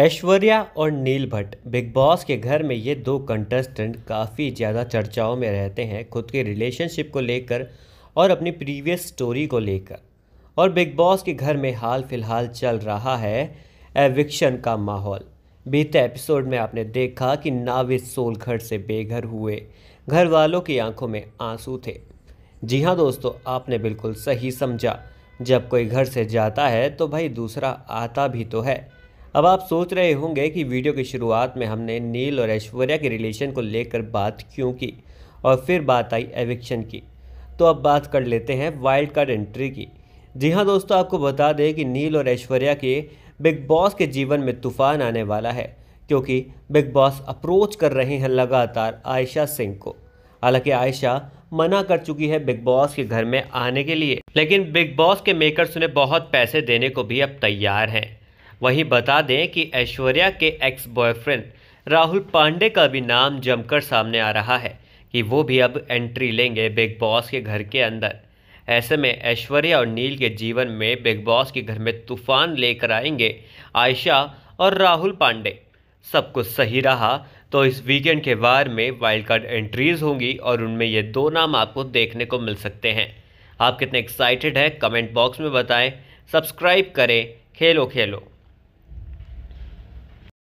ऐश्वर्या और नील Bhatt big boss के घर में ये दो कंटेस्टेंट काफ़ी ज़्यादा चर्चाओं में रहते हैं खुद के रिलेशनशिप को लेकर और अपनी प्रीवियस स्टोरी को लेकर और बिग बॉस के घर में हाल फिलहाल चल रहा है एविक्शन का माहौल बीते एपिसोड में आपने देखा कि नाविद सोलघट से बेघर हुए घर वालों की आंखों में आंसू थे जी हाँ दोस्तों आपने बिल्कुल सही समझा जब कोई घर से जाता है तो भाई दूसरा आता भी तो है अब आप सोच रहे होंगे कि वीडियो की शुरुआत में हमने नील और ऐश्वर्या के रिलेशन को लेकर बात क्यों की और फिर बात आई एविक्शन की तो अब बात कर लेते हैं वाइल्ड कार्ड एंट्री की जी हाँ दोस्तों आपको बता दें कि नील और ऐश्वर्या के बिग बॉस के जीवन में तूफान आने वाला है क्योंकि बिग बॉस अप्रोच कर रहे हैं लगातार आयशा सिंह को हालांकि आयशा मना कर चुकी है बिग बॉस के घर में आने के लिए लेकिन बिग बॉस के मेकर्स उन्हें बहुत पैसे देने को भी अब तैयार हैं वहीं बता दें कि ऐश्वर्या के एक्स बॉयफ्रेंड राहुल पांडे का भी नाम जमकर सामने आ रहा है कि वो भी अब एंट्री लेंगे बिग बॉस के घर के अंदर ऐसे में ऐश्वर्या और नील के जीवन में बिग बॉस के घर में तूफान लेकर आएंगे आयशा और राहुल पांडे सब कुछ सही रहा तो इस वीकेंड के वार में वाइल्ड कार्ड एंट्रीज होंगी और उनमें ये दो नाम आपको देखने को मिल सकते हैं आप कितने एक्साइटेड हैं कमेंट बॉक्स में बताएं सब्सक्राइब करें खेलो खेलो